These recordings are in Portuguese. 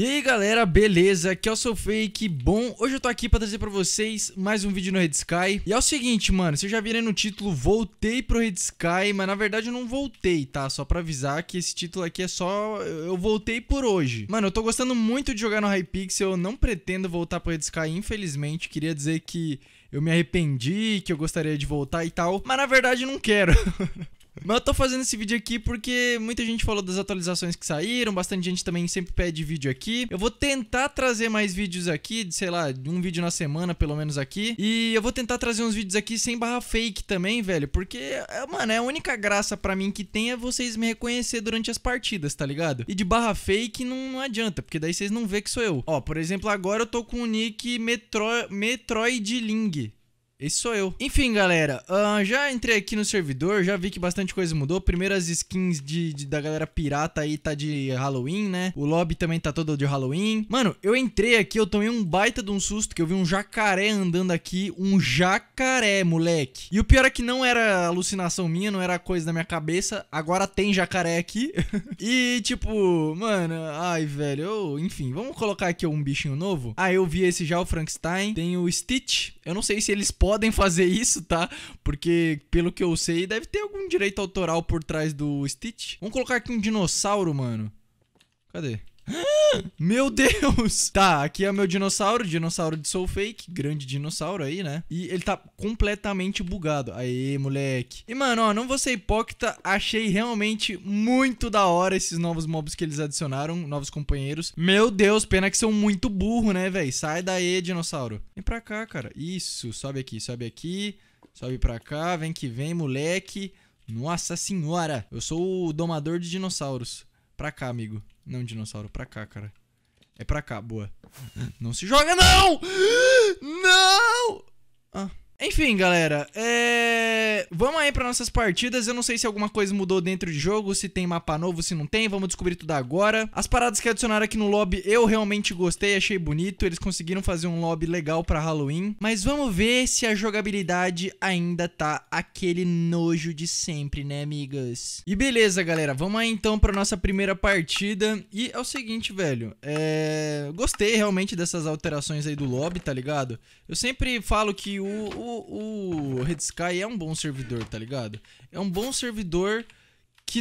E aí galera, beleza? Aqui é o Sou Fake, bom? Hoje eu tô aqui pra trazer pra vocês mais um vídeo no Red Sky E é o seguinte, mano, vocês já viram no título, voltei pro Red Sky Mas na verdade eu não voltei, tá? Só pra avisar que esse título aqui é só... eu voltei por hoje Mano, eu tô gostando muito de jogar no Hypixel, eu não pretendo voltar pro Red Sky, infelizmente Queria dizer que eu me arrependi, que eu gostaria de voltar e tal Mas na verdade não quero Mas eu tô fazendo esse vídeo aqui porque muita gente falou das atualizações que saíram, bastante gente também sempre pede vídeo aqui. Eu vou tentar trazer mais vídeos aqui, de, sei lá, um vídeo na semana pelo menos aqui. E eu vou tentar trazer uns vídeos aqui sem barra fake também, velho, porque, é, mano, é a única graça para mim que tem é vocês me reconhecer durante as partidas, tá ligado? E de barra fake não, não adianta, porque daí vocês não vê que sou eu. Ó, por exemplo, agora eu tô com o nick Metro... Metroidling, esse sou eu. Enfim, galera, uh, já entrei aqui no servidor, já vi que bastante coisa mudou. Primeiro as skins de, de, da galera pirata aí tá de Halloween, né? O lobby também tá todo de Halloween. Mano, eu entrei aqui, eu tomei um baita de um susto que eu vi um jacaré andando aqui. Um jacaré, moleque. E o pior é que não era alucinação minha, não era coisa da minha cabeça. Agora tem jacaré aqui. e, tipo, mano, ai, velho. Eu, enfim, vamos colocar aqui um bichinho novo. Ah, eu vi esse já, o Frankenstein. Tem o Stitch. Eu não sei se eles podem podem fazer isso, tá? Porque, pelo que eu sei, deve ter algum direito autoral por trás do Stitch. Vamos colocar aqui um dinossauro, mano. Cadê? Meu Deus! Tá, aqui é o meu dinossauro, dinossauro de Soul Fake, grande dinossauro aí, né? E ele tá completamente bugado. Aê, moleque. E, mano, ó, não vou ser hipócrita, achei realmente muito da hora esses novos mobs que eles adicionaram, novos companheiros. Meu Deus, pena que são muito burro, né, velho? Sai daí, dinossauro. Vem pra cá, cara. Isso, sobe aqui, sobe aqui, sobe pra cá, vem que vem, moleque. Nossa senhora, eu sou o domador de dinossauros. Pra cá, amigo. Não, dinossauro, pra cá, cara. É pra cá, boa. Não se joga, não! Enfim, galera, é... vamos aí para nossas partidas. Eu não sei se alguma coisa mudou dentro de jogo, se tem mapa novo, se não tem. Vamos descobrir tudo agora. As paradas que adicionaram aqui no lobby eu realmente gostei, achei bonito. Eles conseguiram fazer um lobby legal para Halloween. Mas vamos ver se a jogabilidade ainda tá aquele nojo de sempre, né, amigas? E beleza, galera, vamos aí então para nossa primeira partida. E é o seguinte, velho, é... gostei realmente dessas alterações aí do lobby, tá ligado? Eu sempre falo que o, o o, Redsky Red Sky é um bom servidor, tá ligado? É um bom servidor que,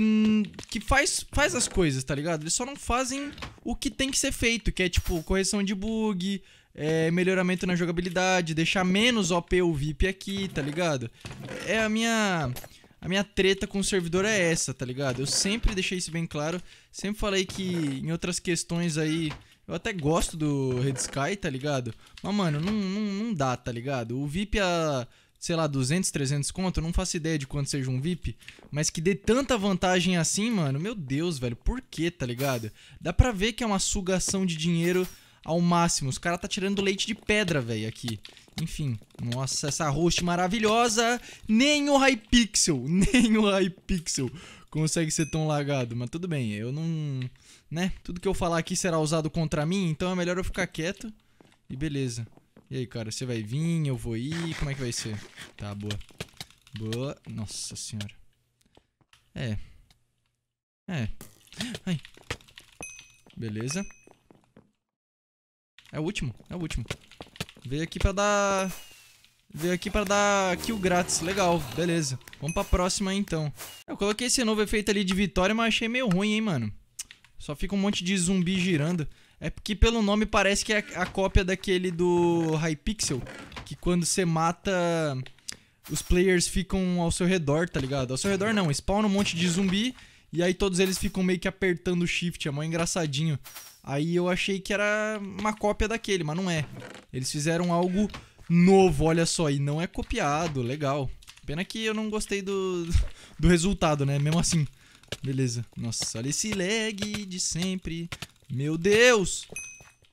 que faz, faz as coisas, tá ligado? Eles só não fazem o que tem que ser feito, que é tipo correção de bug, é, melhoramento na jogabilidade, deixar menos OP ou VIP aqui, tá ligado? É a minha. A minha treta com o servidor é essa, tá ligado? Eu sempre deixei isso bem claro, sempre falei que em outras questões aí eu até gosto do Red Sky, tá ligado? Mas, mano, não, não, não dá, tá ligado? O VIP a, sei lá, 200, 300 conto, eu não faço ideia de quanto seja um VIP, mas que dê tanta vantagem assim, mano, meu Deus, velho, por que, tá ligado? Dá pra ver que é uma sugação de dinheiro ao máximo. Os caras tá tirando leite de pedra, velho, aqui. Enfim, nossa, essa host maravilhosa. Nem o Hypixel, nem o Hypixel consegue ser tão lagado. Mas tudo bem, eu não. Né? Tudo que eu falar aqui será usado contra mim, então é melhor eu ficar quieto. E beleza. E aí, cara, você vai vir, eu vou ir, como é que vai ser? Tá, boa. Boa. Nossa senhora. É. É. Ai. Beleza. É o último, é o último. Veio aqui pra dar... Veio aqui pra dar kill grátis. Legal, beleza. Vamos pra próxima então. Eu coloquei esse novo efeito ali de vitória, mas achei meio ruim, hein, mano. Só fica um monte de zumbi girando. É porque pelo nome parece que é a cópia daquele do Hypixel. Que quando você mata, os players ficam ao seu redor, tá ligado? Ao seu redor não, spawna um monte de zumbi. E aí todos eles ficam meio que apertando o shift, é mó engraçadinho. Aí eu achei que era uma cópia daquele, mas não é. Eles fizeram algo novo, olha só, e não é copiado, legal. Pena que eu não gostei do, do resultado, né? Mesmo assim. Beleza. Nossa, olha esse lag de sempre. Meu Deus!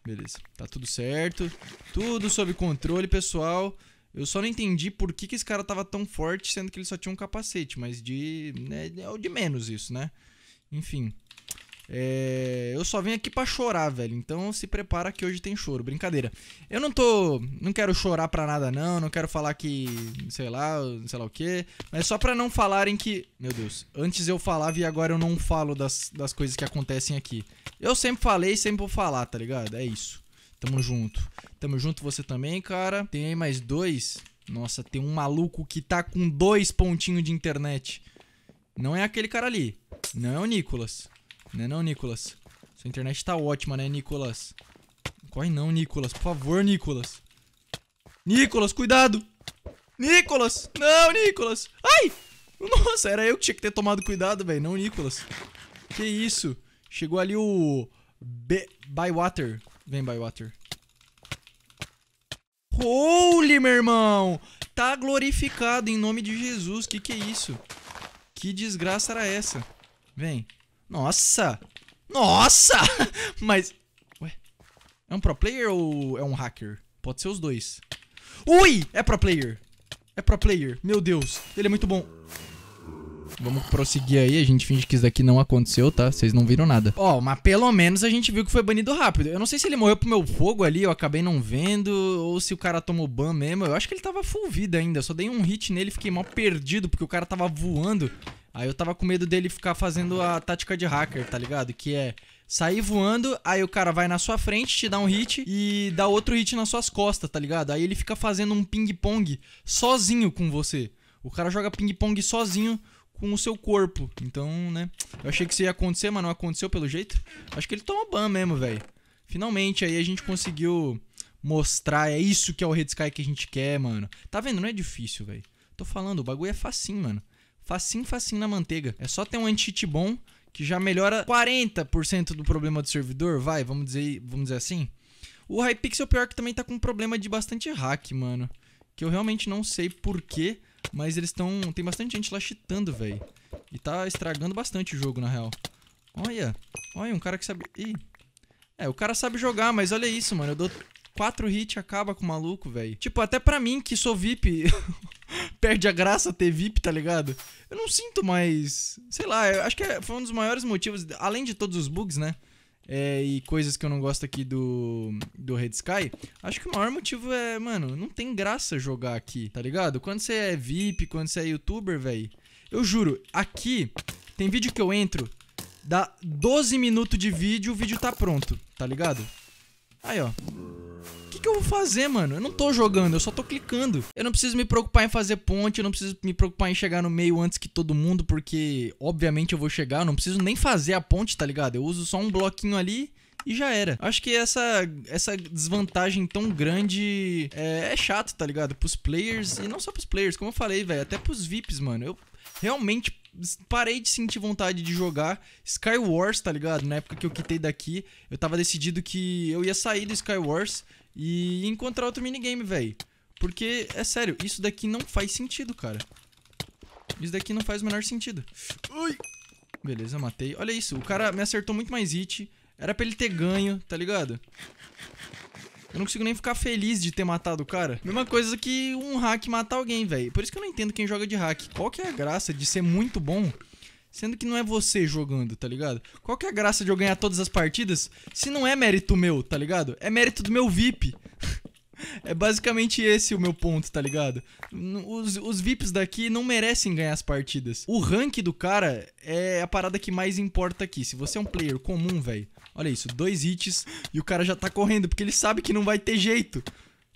Beleza, tá tudo certo. Tudo sob controle, pessoal. Eu só não entendi por que, que esse cara tava tão forte, sendo que ele só tinha um capacete. Mas de... Né, é o de menos isso, né? Enfim. É, eu só vim aqui para chorar, velho. Então se prepara que hoje tem choro. Brincadeira. Eu não tô. Não quero chorar pra nada, não. Não quero falar que. Sei lá, sei lá o quê. Mas só pra não falarem que. Meu Deus. Antes eu falava e agora eu não falo das, das coisas que acontecem aqui. Eu sempre falei e sempre vou falar, tá ligado? É isso. Tamo junto. Tamo junto você também, cara. Tem aí mais dois. Nossa, tem um maluco que tá com dois pontinhos de internet. Não é aquele cara ali. Não é o Nicolas. Né não, Nicolas? Sua internet tá ótima, né, Nicolas? corre não, Nicolas. Por favor, Nicolas. Nicolas, cuidado! Nicolas! Não, Nicolas! Ai! Nossa, era eu que tinha que ter tomado cuidado, velho. Não, Nicolas. Que isso? Chegou ali o... Be Bywater. Vem, Bywater. Holy, meu irmão! Tá glorificado em nome de Jesus. Que que é isso? Que desgraça era essa? Vem. Nossa! Nossa! Mas... Ué? É um pro player ou é um hacker? Pode ser os dois. Ui! É pro player. É pro player. Meu Deus. Ele é muito bom. Vamos prosseguir aí, a gente finge que isso daqui não aconteceu, tá? Vocês não viram nada. Ó, oh, mas pelo menos a gente viu que foi banido rápido. Eu não sei se ele morreu pro meu fogo ali, eu acabei não vendo, ou se o cara tomou ban mesmo. Eu acho que ele tava full vida ainda, eu só dei um hit nele, fiquei mal perdido, porque o cara tava voando. Aí eu tava com medo dele ficar fazendo a tática de hacker, tá ligado? Que é sair voando, aí o cara vai na sua frente, te dá um hit e dá outro hit nas suas costas, tá ligado? Aí ele fica fazendo um ping-pong sozinho com você. O cara joga ping-pong sozinho com o seu corpo. Então, né? Eu achei que isso ia acontecer, mas não aconteceu pelo jeito. Acho que ele toma ban mesmo, velho. Finalmente aí a gente conseguiu mostrar. É isso que é o Red Sky que a gente quer, mano. Tá vendo? Não é difícil, velho. Tô falando, o bagulho é facinho, mano facinho, facinho na manteiga. É só ter um anti-cheat bom que já melhora 40% do problema do servidor, vai, vamos dizer, vamos dizer assim. O Hypixel pior que também tá com um problema de bastante hack, mano, que eu realmente não sei porquê, mas eles estão, tem bastante gente lá cheatando, velho. E tá estragando bastante o jogo, na real. Olha, olha, um cara que sabe... Ih. É, o cara sabe jogar, mas olha isso, mano. Eu dou quatro hits acaba com o maluco, velho. Tipo, até pra mim, que sou VIP, perde a graça ter VIP, tá ligado? Eu não sinto mais. Sei lá, eu acho que é, foi um dos maiores motivos, além de todos os bugs, né? É, e coisas que eu não gosto aqui do, do Red Sky, acho que o maior motivo é, mano, não tem graça jogar aqui, tá ligado? Quando você é VIP, quando você é youtuber, velho, eu juro, aqui tem vídeo que eu entro, dá 12 minutos de vídeo, o vídeo tá pronto, tá ligado? Aí, ó, que eu vou fazer, mano? Eu não tô jogando, eu só tô clicando. Eu não preciso me preocupar em fazer ponte, eu não preciso me preocupar em chegar no meio antes que todo mundo, porque obviamente eu vou chegar, eu não preciso nem fazer a ponte, tá ligado? Eu uso só um bloquinho ali e já era. Acho que essa, essa desvantagem tão grande é, é chato, tá ligado? Pros players, e não só pros players, como eu falei, velho, até pros VIPs, mano. Eu realmente parei de sentir vontade de jogar Skywars, tá ligado? Na época que eu quitei daqui, eu tava decidido que eu ia sair do Skywars e encontrar outro minigame, velho. Porque, é sério, isso daqui não faz sentido, cara. Isso daqui não faz o menor sentido. Ui! Beleza, matei. Olha isso, o cara me acertou muito mais hit. Era pra ele ter ganho, tá ligado? Eu não consigo nem ficar feliz de ter matado o cara. Mesma coisa que um hack matar alguém, velho. Por isso que eu não entendo quem joga de hack. Qual que é a graça de ser muito bom Sendo que não é você jogando, tá ligado? Qual que é a graça de eu ganhar todas as partidas se não é mérito meu, tá ligado? É mérito do meu VIP. é basicamente esse o meu ponto, tá ligado? Os, os VIPs daqui não merecem ganhar as partidas. O rank do cara é a parada que mais importa aqui. Se você é um player comum, velho, olha isso, dois hits e o cara já tá correndo, porque ele sabe que não vai ter jeito.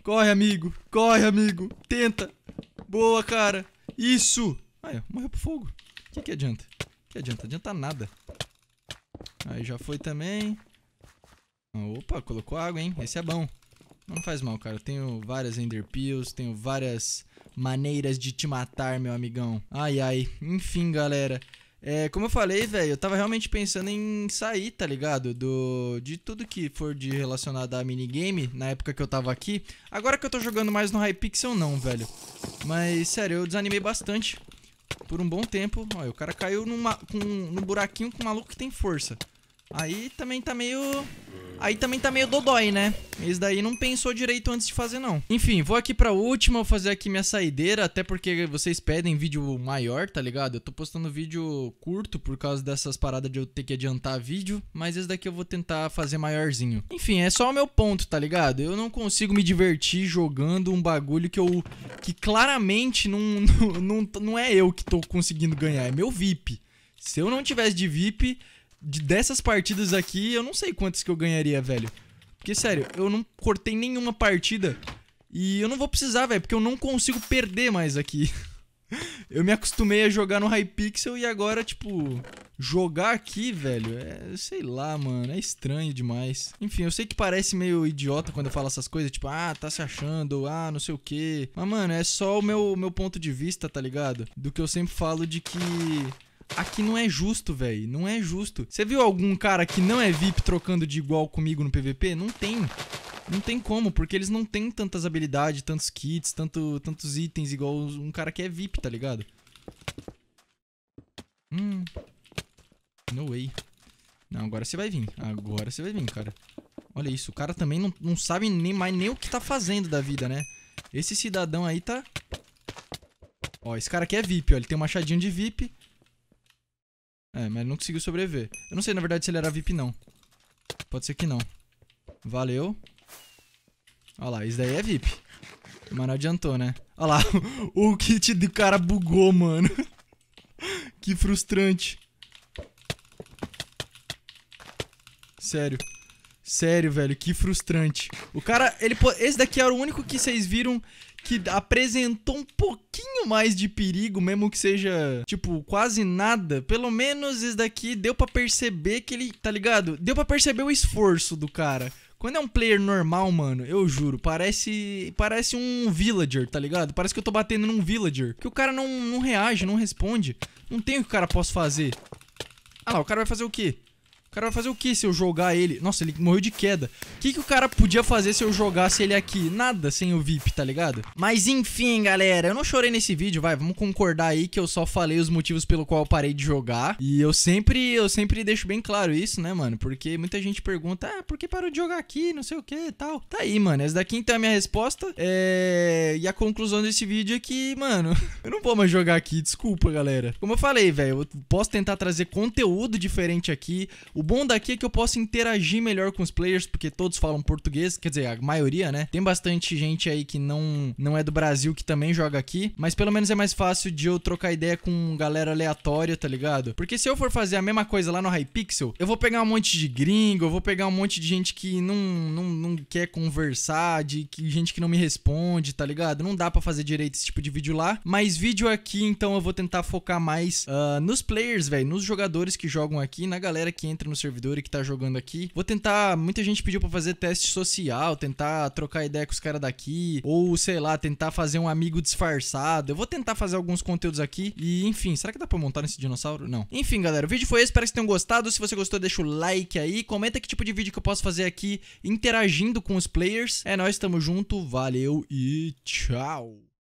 Corre, amigo. Corre, amigo. Tenta. Boa, cara. Isso. Aí, ah, morreu pro fogo. O que, que adianta? Que adianta? Adianta nada. Aí já foi também. Opa, colocou água, hein? Esse é bom. Não faz mal, cara. Eu tenho várias enderpeels, tenho várias maneiras de te matar, meu amigão. Ai, ai. Enfim, galera. É, como eu falei, velho, eu tava realmente pensando em sair, tá ligado? Do, de tudo que for de relacionado a minigame, na época que eu tava aqui. Agora que eu tô jogando mais no Hypixel, não, velho. Mas, sério, eu desanimei bastante por um bom tempo. Olha, o cara caiu numa, com, num buraquinho com um maluco que tem força. Aí também tá meio aí também tá meio dodói, né? Esse daí não pensou direito antes de fazer, não. Enfim, vou aqui pra última, vou fazer aqui minha saideira, até porque vocês pedem vídeo maior, tá ligado? Eu tô postando vídeo curto por causa dessas paradas de eu ter que adiantar vídeo, mas esse daqui eu vou tentar fazer maiorzinho. Enfim, é só o meu ponto, tá ligado? Eu não consigo me divertir jogando um bagulho que eu... que claramente não, não, não, não é eu que tô conseguindo ganhar, é meu VIP. Se eu não tivesse de VIP, de, dessas partidas aqui, eu não sei quantas que eu ganharia, velho. Porque, sério, eu não cortei nenhuma partida. E eu não vou precisar, velho, porque eu não consigo perder mais aqui. eu me acostumei a jogar no Hypixel e agora, tipo, jogar aqui, velho, é, sei lá, mano, é estranho demais. Enfim, eu sei que parece meio idiota quando eu falo essas coisas, tipo, ah, tá se achando, ah, não sei o quê. Mas, mano, é só o meu, meu ponto de vista, tá ligado? Do que eu sempre falo de que Aqui não é justo, velho. Não é justo. Você viu algum cara que não é VIP trocando de igual comigo no PVP? Não tem. Não tem como, porque eles não têm tantas habilidades, tantos kits, tanto, tantos itens igual um cara que é VIP, tá ligado? Hum. No way. Não, agora você vai vir. Agora você vai vir, cara. Olha isso, o cara também não, não sabe nem mais nem o que tá fazendo da vida, né? Esse cidadão aí tá... Ó, esse cara aqui é VIP, ó. Ele tem um machadinho de VIP. É, mas ele não conseguiu sobreviver. Eu não sei, na verdade, se ele era VIP, não. Pode ser que não. Valeu. Olha lá, isso daí é VIP. Mas não adiantou, né? Olha lá, o kit do cara bugou, mano. que frustrante. Sério. Sério, velho, que frustrante. O cara, ele... Esse daqui era o único que vocês viram que apresentou um pouco mais de perigo, mesmo que seja, tipo, quase nada, pelo menos esse daqui deu para perceber que ele, tá ligado? Deu para perceber o esforço do cara. Quando é um player normal, mano, eu juro, parece parece um villager, tá ligado? Parece que eu tô batendo num villager. Que o cara não, não reage, não responde. Não tem o que o cara possa fazer. Ah lá, o cara vai fazer o quê? O cara vai fazer o que se eu jogar ele? Nossa, ele morreu de queda. O que, que o cara podia fazer se eu jogasse ele aqui? Nada sem o VIP, tá ligado? Mas enfim, galera, eu não chorei nesse vídeo, vai. Vamos concordar aí que eu só falei os motivos pelo qual eu parei de jogar. E eu sempre, eu sempre deixo bem claro isso, né, mano? Porque muita gente pergunta, ah, por que parou de jogar aqui? Não sei o que e tal. Tá aí, mano. Essa daqui então é a minha resposta. É... E a conclusão desse vídeo é que, mano, eu não vou mais jogar aqui. Desculpa, galera. Como eu falei, velho, eu posso tentar trazer conteúdo diferente aqui. O bom daqui é que eu posso interagir melhor com os players, porque todos falam português, quer dizer, a maioria, né? Tem bastante gente aí que não, não é do Brasil que também joga aqui, mas pelo menos é mais fácil de eu trocar ideia com galera aleatória, tá ligado? Porque se eu for fazer a mesma coisa lá no Hypixel, eu vou pegar um monte de gringo, eu vou pegar um monte de gente que não, não, não quer conversar, de que, gente que não me responde, tá ligado? Não dá para fazer direito esse tipo de vídeo lá, mas vídeo aqui, então eu vou tentar focar mais uh, nos players, velho, nos jogadores que jogam aqui, na galera que entra no servidor e que tá jogando aqui. Vou tentar. Muita gente pediu pra fazer teste social, tentar trocar ideia com os caras daqui, ou sei lá, tentar fazer um amigo disfarçado. Eu vou tentar fazer alguns conteúdos aqui. E enfim, será que dá pra montar nesse dinossauro? Não. Enfim, galera, o vídeo foi esse. Espero que vocês tenham gostado. Se você gostou, deixa o like aí. Comenta que tipo de vídeo que eu posso fazer aqui interagindo com os players. É nóis, tamo junto. Valeu e tchau.